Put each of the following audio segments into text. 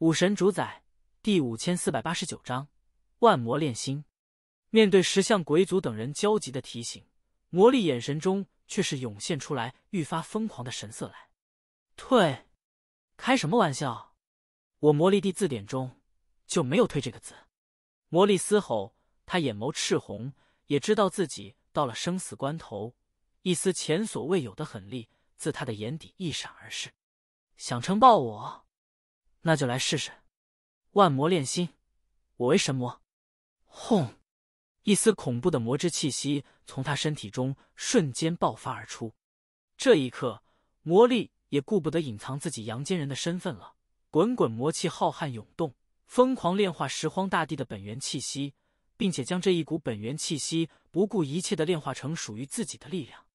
武神主宰第五千四百八十九章万魔炼心。面对石像鬼族等人焦急的提醒，魔力眼神中却是涌现出来愈发疯狂的神色来。退？开什么玩笑！我魔力帝字典中就没有“退”这个字。魔力嘶吼，他眼眸赤红，也知道自己到了生死关头，一丝前所未有的狠力自他的眼底一闪而逝。想称霸我？那就来试试，万魔炼心，我为神魔。轰！一丝恐怖的魔之气息从他身体中瞬间爆发而出。这一刻，魔力也顾不得隐藏自己阳间人的身份了，滚滚魔气浩瀚涌动，疯狂炼化拾荒大地的本源气息，并且将这一股本源气息不顾一切的炼化成属于自己的力量。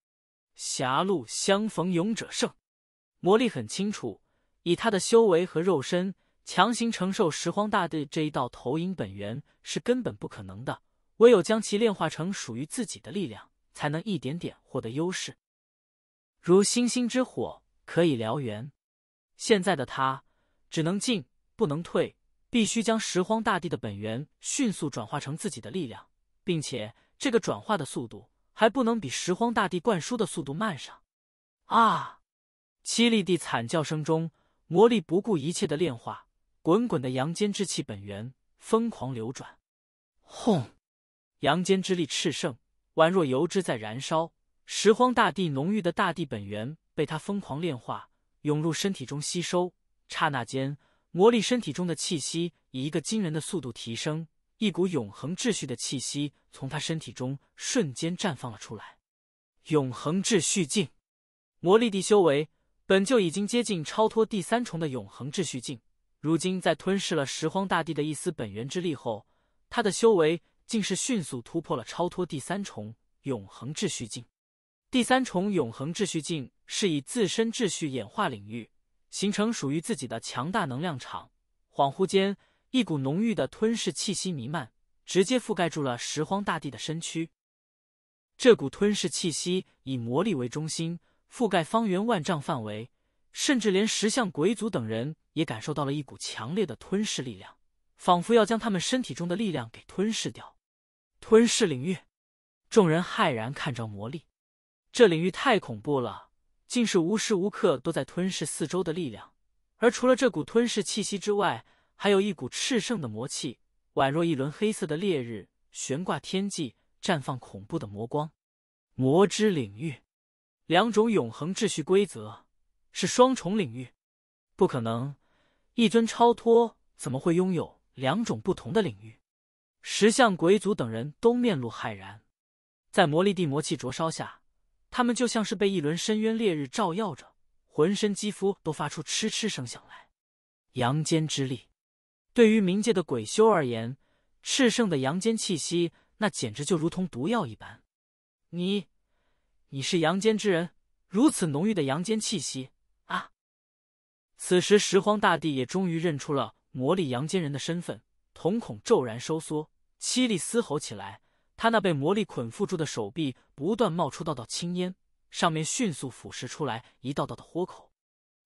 狭路相逢勇者胜，魔力很清楚。以他的修为和肉身，强行承受拾荒大地这一道投影本源是根本不可能的。唯有将其炼化成属于自己的力量，才能一点点获得优势。如星星之火可以燎原，现在的他只能进不能退，必须将拾荒大地的本源迅速转化成自己的力量，并且这个转化的速度还不能比拾荒大地灌输的速度慢上。啊！凄厉地惨叫声中。魔力不顾一切的炼化，滚滚的阳间之气本源疯狂流转，轰！阳间之力炽盛，宛若油脂在燃烧。拾荒大地浓郁的大地本源被他疯狂炼化，涌入身体中吸收。刹那间，魔力身体中的气息以一个惊人的速度提升，一股永恒秩序的气息从他身体中瞬间绽放了出来。永恒秩序境，魔力地修为。本就已经接近超脱第三重的永恒秩序境，如今在吞噬了拾荒大帝的一丝本源之力后，他的修为竟是迅速突破了超脱第三重永恒秩序境。第三重永恒秩序境是以自身秩序演化领域，形成属于自己的强大能量场。恍惚间，一股浓郁的吞噬气息弥漫，直接覆盖住了拾荒大帝的身躯。这股吞噬气息以魔力为中心。覆盖方圆万丈范围，甚至连石像鬼族等人也感受到了一股强烈的吞噬力量，仿佛要将他们身体中的力量给吞噬掉。吞噬领域，众人骇然看着魔力，这领域太恐怖了，竟是无时无刻都在吞噬四周的力量。而除了这股吞噬气息之外，还有一股炽盛的魔气，宛若一轮黑色的烈日悬挂天际，绽放恐怖的魔光。魔之领域。两种永恒秩序规则是双重领域，不可能！一尊超脱怎么会拥有两种不同的领域？石像鬼族等人都面露骇然，在魔力地魔气灼烧下，他们就像是被一轮深渊烈日照耀着，浑身肌肤都发出嗤嗤声响来。阳间之力对于冥界的鬼修而言，炽盛的阳间气息那简直就如同毒药一般。你。你是阳间之人，如此浓郁的阳间气息啊！此时拾荒大帝也终于认出了魔力阳间人的身份，瞳孔骤然收缩，凄厉嘶吼起来。他那被魔力捆缚住的手臂不断冒出道道青烟，上面迅速腐蚀出来一道道的豁口。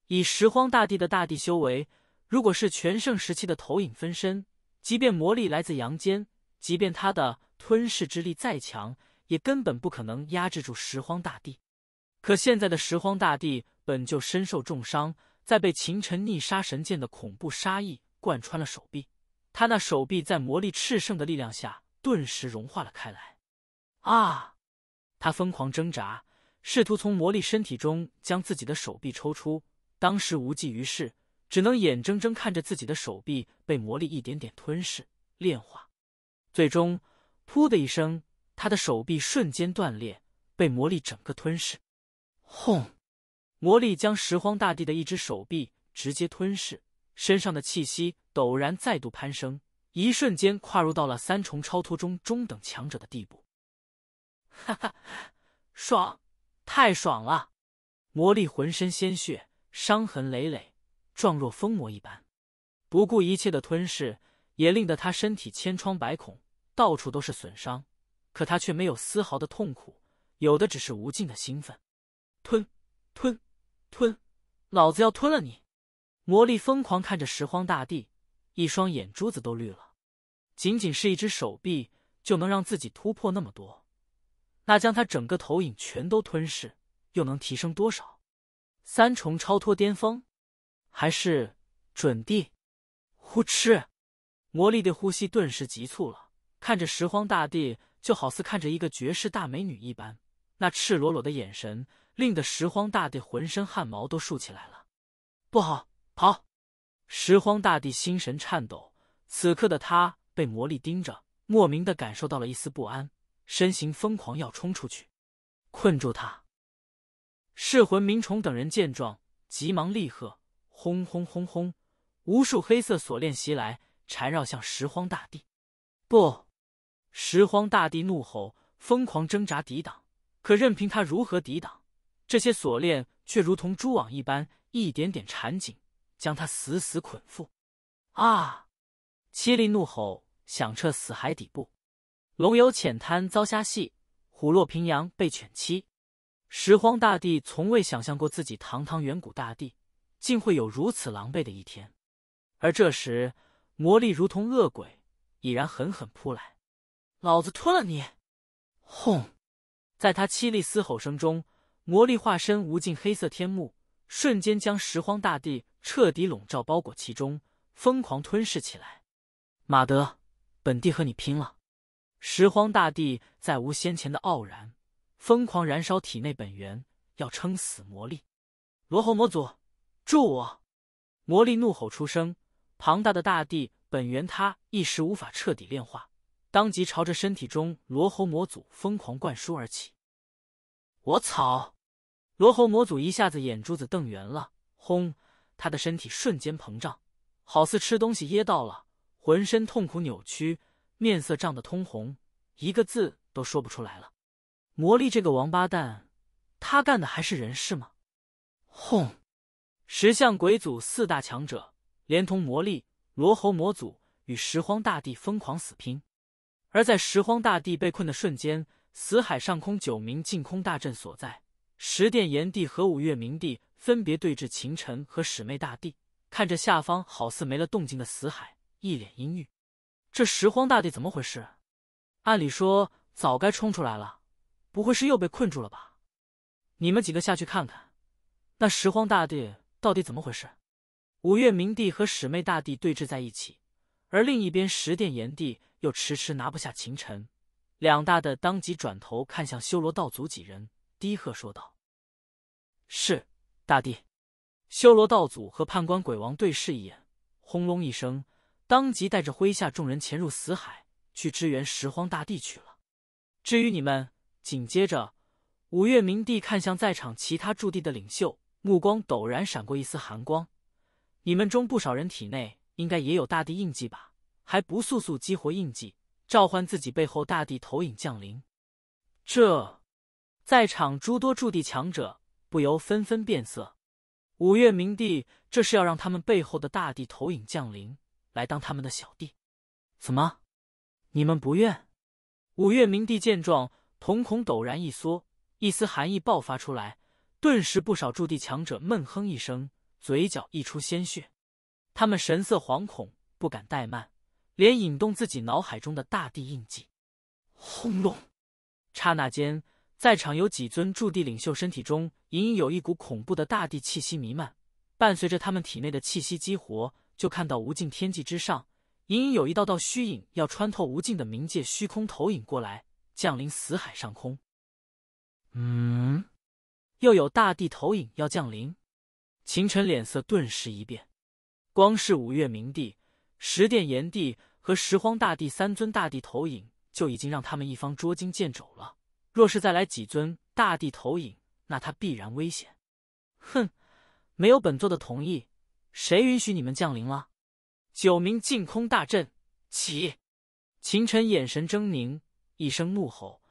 以拾荒大帝的大地修为，如果是全盛时期的投影分身，即便魔力来自阳间，即便他的吞噬之力再强。也根本不可能压制住拾荒大帝，可现在的拾荒大帝本就身受重伤，在被秦尘逆杀神剑的恐怖杀意贯穿了手臂，他那手臂在魔力炽盛的力量下顿时融化了开来。啊！他疯狂挣扎，试图从魔力身体中将自己的手臂抽出，当时无济于事，只能眼睁睁看着自己的手臂被魔力一点点吞噬炼化，最终，噗的一声。他的手臂瞬间断裂，被魔力整个吞噬。轰！魔力将拾荒大帝的一只手臂直接吞噬，身上的气息陡然再度攀升，一瞬间跨入到了三重超脱中中等强者的地步。哈哈，爽！太爽了！魔力浑身鲜血，伤痕累累，状若疯魔一般，不顾一切的吞噬，也令得他身体千疮百孔，到处都是损伤。可他却没有丝毫的痛苦，有的只是无尽的兴奋。吞，吞，吞！老子要吞了你！魔力疯狂看着拾荒大帝，一双眼珠子都绿了。仅仅是一只手臂就能让自己突破那么多，那将他整个投影全都吞噬，又能提升多少？三重超脱巅峰，还是准地？呼哧！魔力的呼吸顿时急促了，看着拾荒大帝。就好似看着一个绝世大美女一般，那赤裸裸的眼神令得拾荒大帝浑身汗毛都竖起来了。不好，跑！拾荒大帝心神颤抖，此刻的他被魔力盯着，莫名的感受到了一丝不安，身形疯狂要冲出去。困住他！噬魂冥虫等人见状，急忙厉喝，轰轰轰轰，无数黑色锁链袭来，缠绕向拾荒大帝。不！拾荒大帝怒吼，疯狂挣扎抵挡，可任凭他如何抵挡，这些锁链却如同蛛网一般，一点点缠紧，将他死死捆缚。啊！凄厉怒吼响彻死海底部。龙游浅滩遭虾戏，虎落平阳被犬欺。拾荒大帝从未想象过自己堂堂远古大帝，竟会有如此狼狈的一天。而这时，魔力如同恶鬼，已然狠狠扑来。老子吞了你！轰，在他凄厉嘶吼声中，魔力化身无尽黑色天幕，瞬间将拾荒大地彻底笼罩包裹其中，疯狂吞噬起来。马德，本帝和你拼了！拾荒大地再无先前的傲然，疯狂燃烧体内本源，要撑死魔力。罗喉魔祖，助我！魔力怒吼出声，庞大的大地本源，他一时无法彻底炼化。当即朝着身体中罗喉魔祖疯狂灌输而起，我操！罗喉魔祖一下子眼珠子瞪圆了，轰！他的身体瞬间膨胀，好似吃东西噎到了，浑身痛苦扭曲，面色涨得通红，一个字都说不出来了。魔力这个王八蛋，他干的还是人事吗？轰！石像鬼祖四大强者，连同魔力、罗喉魔祖与拾荒大帝疯狂死拼。而在拾荒大帝被困的瞬间，死海上空九名净空大阵所在，十殿炎帝和五岳明帝分别对峙秦尘和史妹大帝，看着下方好似没了动静的死海，一脸阴郁。这拾荒大帝怎么回事？按理说早该冲出来了，不会是又被困住了吧？你们几个下去看看，那拾荒大帝到底怎么回事？五岳明帝和史妹大帝对峙在一起。而另一边，十殿炎帝又迟迟拿不下秦尘，两大的当即转头看向修罗道祖几人，低喝说道：“是，大帝。”修罗道祖和判官鬼王对视一眼，轰隆一声，当即带着麾下众人潜入死海，去支援拾荒大帝去了。至于你们，紧接着，五岳明帝看向在场其他驻地的领袖，目光陡然闪过一丝寒光：“你们中不少人体内……”应该也有大地印记吧？还不速速激活印记，召唤自己背后大地投影降临？这，在场诸多驻地强者不由纷纷变色。五岳明帝这是要让他们背后的大地投影降临，来当他们的小弟？怎么，你们不愿？五岳明帝见状，瞳孔陡然一缩，一丝寒意爆发出来，顿时不少驻地强者闷哼一声，嘴角溢出鲜血。他们神色惶恐，不敢怠慢，连引动自己脑海中的大地印记。轰隆！刹那间，在场有几尊驻地领袖身体中，隐隐有一股恐怖的大地气息弥漫。伴随着他们体内的气息激活，就看到无尽天际之上，隐隐有一道道虚影要穿透无尽的冥界虚空投影过来，降临死海上空。嗯，又有大地投影要降临，秦尘脸色顿时一变。光是五岳名帝、十殿炎帝和拾荒大帝三尊大帝投影就已经让他们一方捉襟见肘了。若是再来几尊大帝投影，那他必然危险。哼，没有本座的同意，谁允许你们降临了？九名净空大阵起！秦尘眼神狰狞，一声怒吼，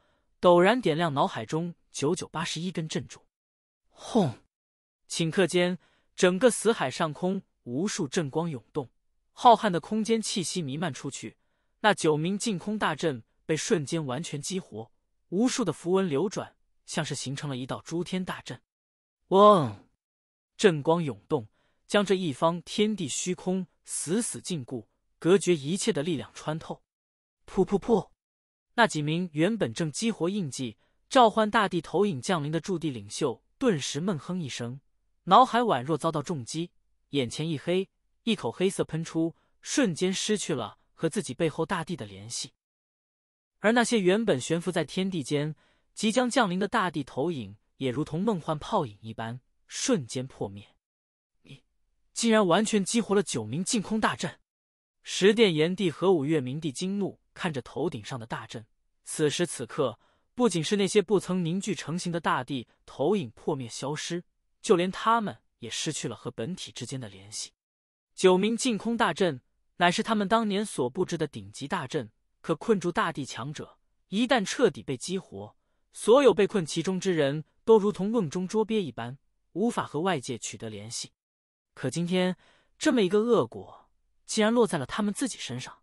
陡然点亮脑海中九九八十一根阵柱，轰！顷刻间，整个死海上空。无数阵光涌动，浩瀚的空间气息弥漫出去。那九名净空大阵被瞬间完全激活，无数的符文流转，像是形成了一道诸天大阵。嗡，阵光涌动，将这一方天地虚空死死禁锢，隔绝一切的力量穿透。噗噗噗！那几名原本正激活印记，召唤大地投影降临的驻地领袖，顿时闷哼一声，脑海宛若遭到重击。眼前一黑，一口黑色喷出，瞬间失去了和自己背后大地的联系，而那些原本悬浮在天地间即将降临的大地投影，也如同梦幻泡影一般，瞬间破灭。你竟然完全激活了九名净空大阵！十殿炎帝和五岳冥帝惊怒看着头顶上的大阵，此时此刻，不仅是那些不曾凝聚成型的大地投影破灭消失，就连他们。也失去了和本体之间的联系。九名净空大阵乃是他们当年所布置的顶级大阵，可困住大地强者。一旦彻底被激活，所有被困其中之人都如同瓮中捉鳖一般，无法和外界取得联系。可今天，这么一个恶果竟然落在了他们自己身上。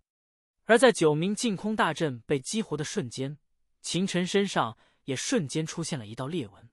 而在九名净空大阵被激活的瞬间，秦尘身上也瞬间出现了一道裂纹。